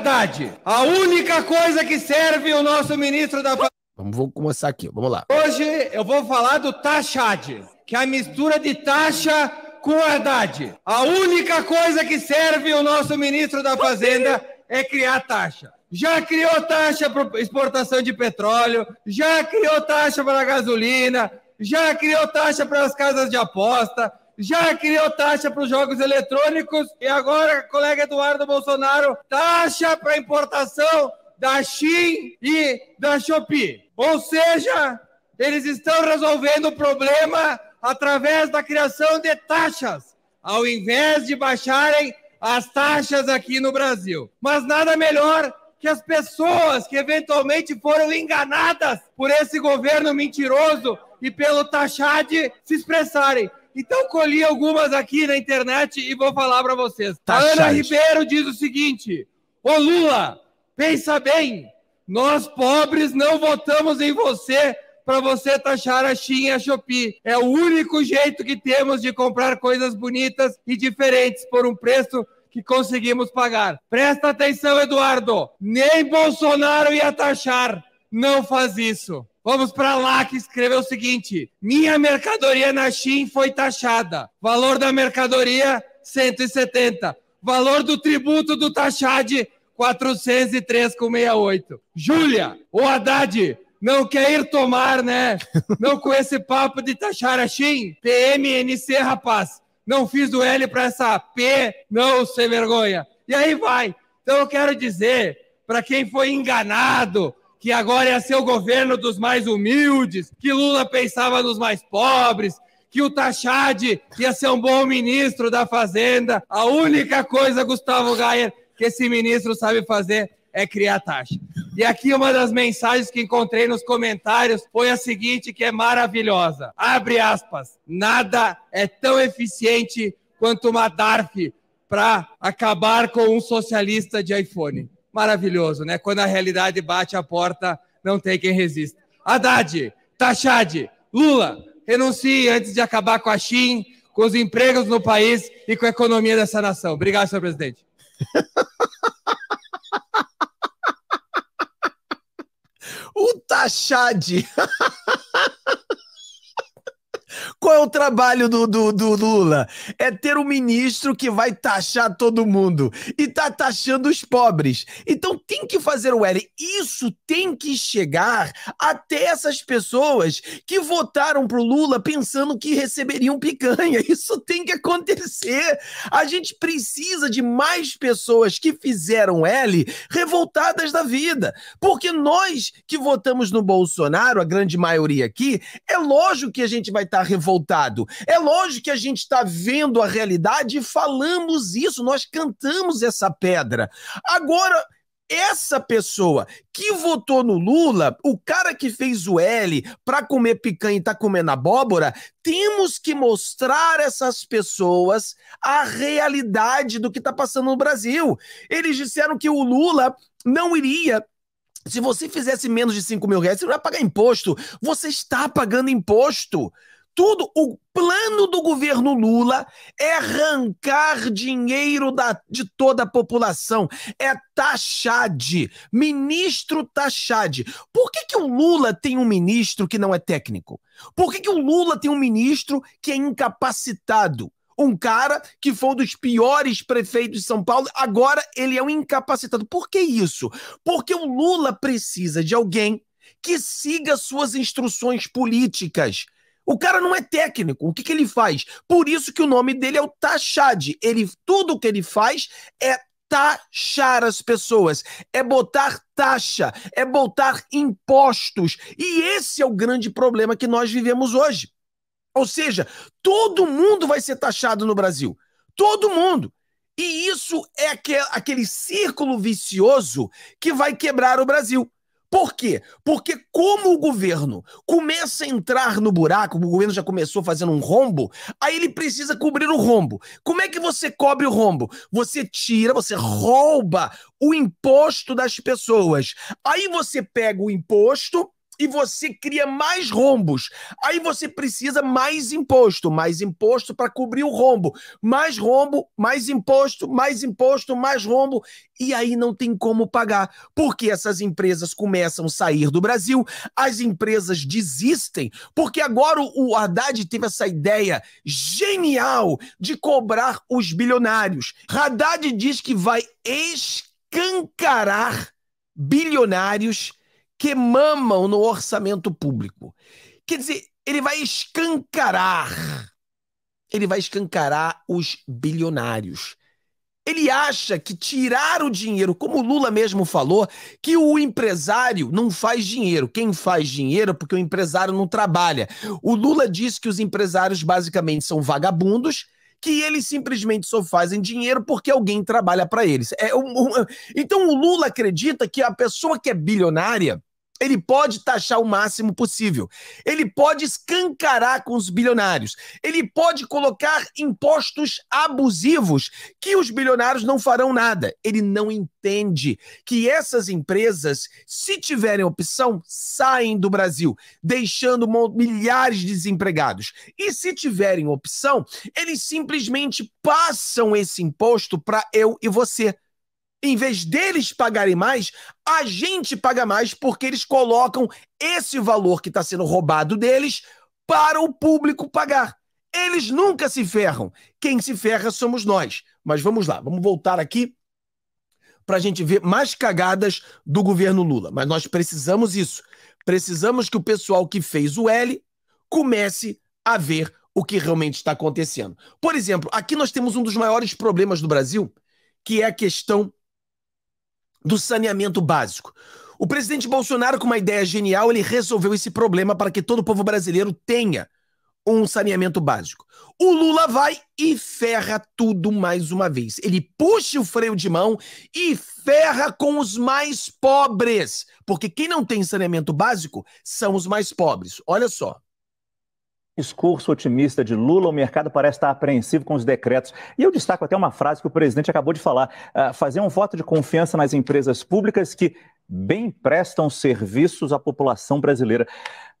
verdade. A única coisa que serve o nosso ministro da. Vamos, vamos começar aqui, vamos lá. Hoje eu vou falar do taxade, que é a mistura de taxa com Haddad. A única coisa que serve o nosso ministro da Fazenda é criar taxa. Já criou taxa para exportação de petróleo, já criou taxa para gasolina, já criou taxa para as casas de aposta, já criou taxa para os jogos eletrônicos e agora, colega Eduardo Bolsonaro, taxa para importação da Shein e da Shopee. Ou seja, eles estão resolvendo o problema através da criação de taxas, ao invés de baixarem as taxas aqui no Brasil. Mas nada melhor que as pessoas que eventualmente foram enganadas por esse governo mentiroso e pelo taxade se expressarem. Então colhi algumas aqui na internet e vou falar para vocês. Tá a Ana chate. Ribeiro diz o seguinte: Ô Lula, pensa bem, nós pobres não votamos em você para você taxar a Shein e a Shopee. É o único jeito que temos de comprar coisas bonitas e diferentes por um preço que conseguimos pagar. Presta atenção, Eduardo. Nem Bolsonaro ia taxar. Não faz isso. Vamos para lá que escreveu o seguinte: minha mercadoria na China foi taxada. Valor da mercadoria 170. Valor do tributo do taxade 403,68. Júlia, o Haddad não quer ir tomar, né? Não com esse papo de taxar a Shein. PMNC, rapaz. Não fiz o L para essa P, não, sem vergonha. E aí vai. Então eu quero dizer, para quem foi enganado, que agora ia ser o governo dos mais humildes, que Lula pensava nos mais pobres, que o Tachad ia ser um bom ministro da Fazenda. A única coisa, Gustavo Gayer, que esse ministro sabe fazer é criar taxa. E aqui uma das mensagens que encontrei nos comentários foi a seguinte, que é maravilhosa. Abre aspas. Nada é tão eficiente quanto uma DARF para acabar com um socialista de iPhone maravilhoso, né? Quando a realidade bate a porta, não tem quem resista. Haddad, Tachad, Lula, renuncie antes de acabar com a Shin, com os empregos no país e com a economia dessa nação. Obrigado, senhor presidente. o Tachad. qual é o trabalho do, do, do, Lula? É ter um ministro que vai taxar todo mundo e tá taxando os pobres. Então tem que fazer o L. Isso tem que chegar até essas pessoas que votaram pro Lula pensando que receberiam picanha. Isso tem que acontecer. A gente precisa de mais pessoas que fizeram L revoltadas da vida. Porque nós que votamos no Bolsonaro, a grande maioria aqui, é lógico que a gente vai estar tá revoltado é lógico que a gente está vendo a realidade e falamos isso, nós cantamos essa pedra. Agora, essa pessoa que votou no Lula, o cara que fez o L para comer picanha e tá comendo abóbora, temos que mostrar essas pessoas a realidade do que tá passando no Brasil. Eles disseram que o Lula não iria se você fizesse menos de 5 mil reais, você não ia pagar imposto. Você está pagando imposto. Tudo, o plano do governo Lula é arrancar dinheiro da, de toda a população. É taxade, ministro taxade. Por que, que o Lula tem um ministro que não é técnico? Por que, que o Lula tem um ministro que é incapacitado? um cara que foi um dos piores prefeitos de São Paulo, agora ele é um incapacitado. Por que isso? Porque o Lula precisa de alguém que siga suas instruções políticas. O cara não é técnico. O que, que ele faz? Por isso que o nome dele é o Tachad. Ele, tudo o que ele faz é taxar as pessoas, é botar taxa, é botar impostos. E esse é o grande problema que nós vivemos hoje. Ou seja, todo mundo vai ser taxado no Brasil. Todo mundo. E isso é aquele círculo vicioso que vai quebrar o Brasil. Por quê? Porque como o governo começa a entrar no buraco, o governo já começou fazendo um rombo, aí ele precisa cobrir o rombo. Como é que você cobre o rombo? Você tira, você rouba o imposto das pessoas. Aí você pega o imposto e você cria mais rombos. Aí você precisa mais imposto, mais imposto para cobrir o rombo, mais rombo, mais imposto, mais imposto, mais rombo, e aí não tem como pagar, porque essas empresas começam a sair do Brasil, as empresas desistem, porque agora o Haddad teve essa ideia genial de cobrar os bilionários. Haddad diz que vai escancarar bilionários que mamam no orçamento público. Quer dizer, ele vai escancarar. Ele vai escancarar os bilionários. Ele acha que tirar o dinheiro, como o Lula mesmo falou, que o empresário não faz dinheiro. Quem faz dinheiro é porque o empresário não trabalha. O Lula disse que os empresários basicamente são vagabundos, que eles simplesmente só fazem dinheiro porque alguém trabalha para eles. É um, um, então o Lula acredita que a pessoa que é bilionária ele pode taxar o máximo possível. Ele pode escancarar com os bilionários. Ele pode colocar impostos abusivos que os bilionários não farão nada. Ele não entende que essas empresas, se tiverem opção, saem do Brasil, deixando milhares de desempregados. E se tiverem opção, eles simplesmente passam esse imposto para eu e você em vez deles pagarem mais, a gente paga mais porque eles colocam esse valor que está sendo roubado deles para o público pagar. Eles nunca se ferram. Quem se ferra somos nós. Mas vamos lá, vamos voltar aqui para a gente ver mais cagadas do governo Lula. Mas nós precisamos isso. Precisamos que o pessoal que fez o L comece a ver o que realmente está acontecendo. Por exemplo, aqui nós temos um dos maiores problemas do Brasil, que é a questão do saneamento básico. O presidente Bolsonaro, com uma ideia genial, ele resolveu esse problema para que todo o povo brasileiro tenha um saneamento básico. O Lula vai e ferra tudo mais uma vez. Ele puxa o freio de mão e ferra com os mais pobres. Porque quem não tem saneamento básico são os mais pobres. Olha só discurso otimista de Lula, o mercado parece estar apreensivo com os decretos. E eu destaco até uma frase que o presidente acabou de falar: uh, fazer um voto de confiança nas empresas públicas que bem prestam serviços à população brasileira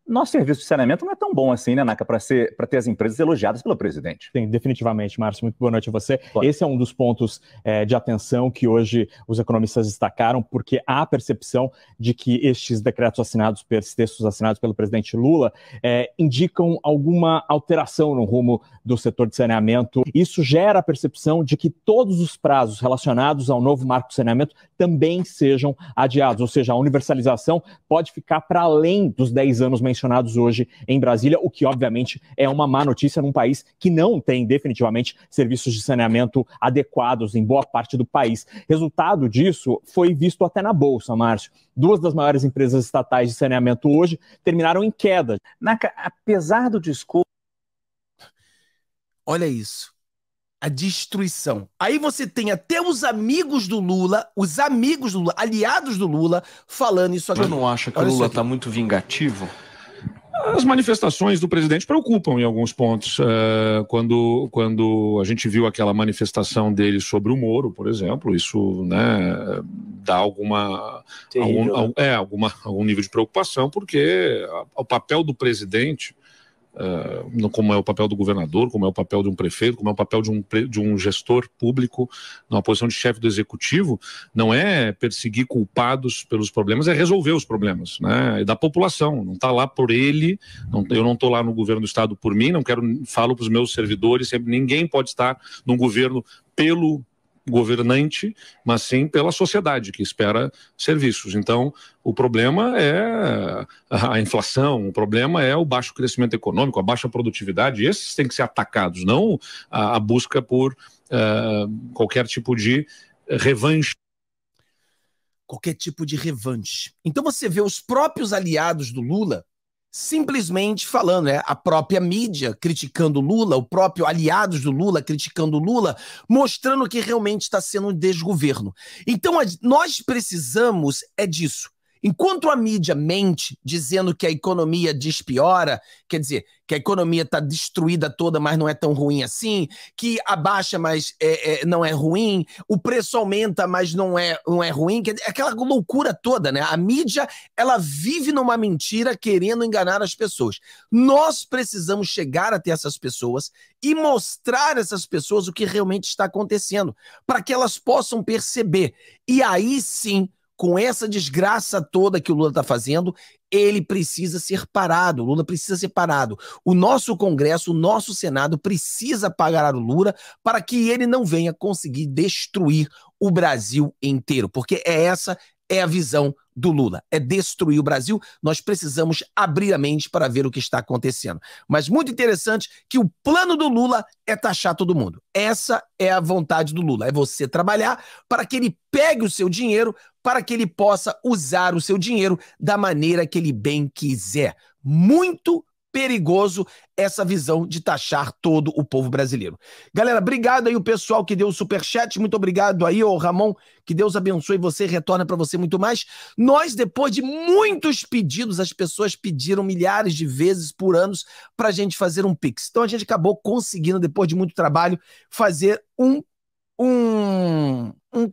nosso serviço de saneamento não é tão bom assim, né, Naka, para ter as empresas elogiadas pelo presidente. Sim, definitivamente, Márcio. Muito boa noite a você. Claro. Esse é um dos pontos é, de atenção que hoje os economistas destacaram, porque há a percepção de que estes decretos assinados, textos assinados pelo presidente Lula, é, indicam alguma alteração no rumo do setor de saneamento. Isso gera a percepção de que todos os prazos relacionados ao novo marco de saneamento também sejam adiados, ou seja, a universalização pode ficar para além dos 10 anos mencionados hoje em Brasília, o que obviamente é uma má notícia num país que não tem definitivamente serviços de saneamento adequados em boa parte do país. Resultado disso foi visto até na bolsa, Márcio. Duas das maiores empresas estatais de saneamento hoje terminaram em queda. Naka, apesar do discurso Olha isso. A destruição. Aí você tem até os amigos do Lula, os amigos do Lula, aliados do Lula, falando isso aqui. Você não acha que Olha o Lula está muito vingativo? As manifestações do presidente preocupam em alguns pontos. É, quando, quando a gente viu aquela manifestação dele sobre o Moro, por exemplo, isso né, dá alguma, Terrível, algum, né? é, alguma, algum nível de preocupação, porque o papel do presidente Uh, como é o papel do governador, como é o papel de um prefeito, como é o papel de um, de um gestor público numa posição de chefe do executivo, não é perseguir culpados pelos problemas, é resolver os problemas, né? É da população, não está lá por ele, não, eu não estou lá no governo do estado por mim, não quero, falo para os meus servidores, sempre, ninguém pode estar num governo pelo governante, mas sim pela sociedade que espera serviços. Então, o problema é a inflação, o problema é o baixo crescimento econômico, a baixa produtividade. Esses têm que ser atacados, não a, a busca por uh, qualquer tipo de revanche. Qualquer tipo de revanche. Então você vê os próprios aliados do Lula simplesmente falando, né? A própria mídia criticando Lula, o próprio aliados do Lula criticando Lula, mostrando que realmente está sendo um desgoverno. Então nós precisamos é disso. Enquanto a mídia mente dizendo que a economia despiora, quer dizer, que a economia está destruída toda, mas não é tão ruim assim, que abaixa, mas é, é, não é ruim, o preço aumenta, mas não é, não é ruim, que, aquela loucura toda, né? A mídia, ela vive numa mentira querendo enganar as pessoas. Nós precisamos chegar até essas pessoas e mostrar a essas pessoas o que realmente está acontecendo, para que elas possam perceber. E aí sim com essa desgraça toda que o Lula está fazendo, ele precisa ser parado. O Lula precisa ser parado. O nosso Congresso, o nosso Senado precisa pagar o Lula para que ele não venha conseguir destruir o Brasil inteiro, porque é essa é a visão do Lula, é destruir o Brasil. Nós precisamos abrir a mente para ver o que está acontecendo. Mas muito interessante que o plano do Lula é taxar todo mundo. Essa é a vontade do Lula, é você trabalhar para que ele pegue o seu dinheiro, para que ele possa usar o seu dinheiro da maneira que ele bem quiser. Muito perigoso essa visão de taxar todo o povo brasileiro. Galera, obrigado aí o pessoal que deu o super chat, muito obrigado aí o Ramon, que Deus abençoe você, retorna para você muito mais. Nós depois de muitos pedidos, as pessoas pediram milhares de vezes por anos para a gente fazer um pix. Então a gente acabou conseguindo depois de muito trabalho fazer um um, um, um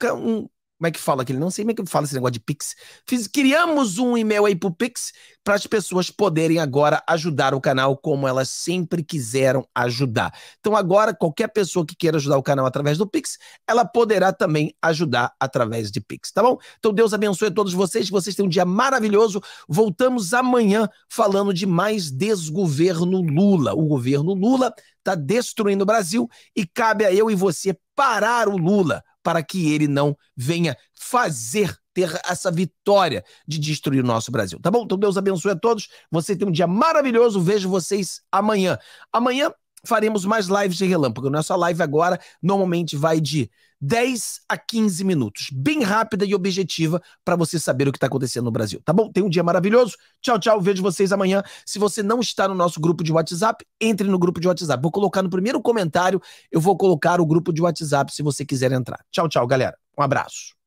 como é que fala aquele? Não sei como é que fala esse negócio de Pix. Fiz, criamos um e-mail aí pro Pix para as pessoas poderem agora ajudar o canal como elas sempre quiseram ajudar. Então agora qualquer pessoa que queira ajudar o canal através do Pix, ela poderá também ajudar através de Pix, tá bom? Então Deus abençoe a todos vocês, que vocês tenham um dia maravilhoso. Voltamos amanhã falando de mais desgoverno Lula. O governo Lula está destruindo o Brasil e cabe a eu e você parar o Lula para que ele não venha fazer ter essa vitória de destruir o nosso Brasil. Tá bom? Então Deus abençoe a todos. Você tem um dia maravilhoso. Vejo vocês amanhã. Amanhã faremos mais lives de relâmpago. Nossa live agora normalmente vai de 10 a 15 minutos, bem rápida e objetiva para você saber o que está acontecendo no Brasil, tá bom? Tem um dia maravilhoso. Tchau, tchau. Vejo vocês amanhã. Se você não está no nosso grupo de WhatsApp, entre no grupo de WhatsApp. Vou colocar no primeiro comentário, eu vou colocar o grupo de WhatsApp se você quiser entrar. Tchau, tchau, galera. Um abraço.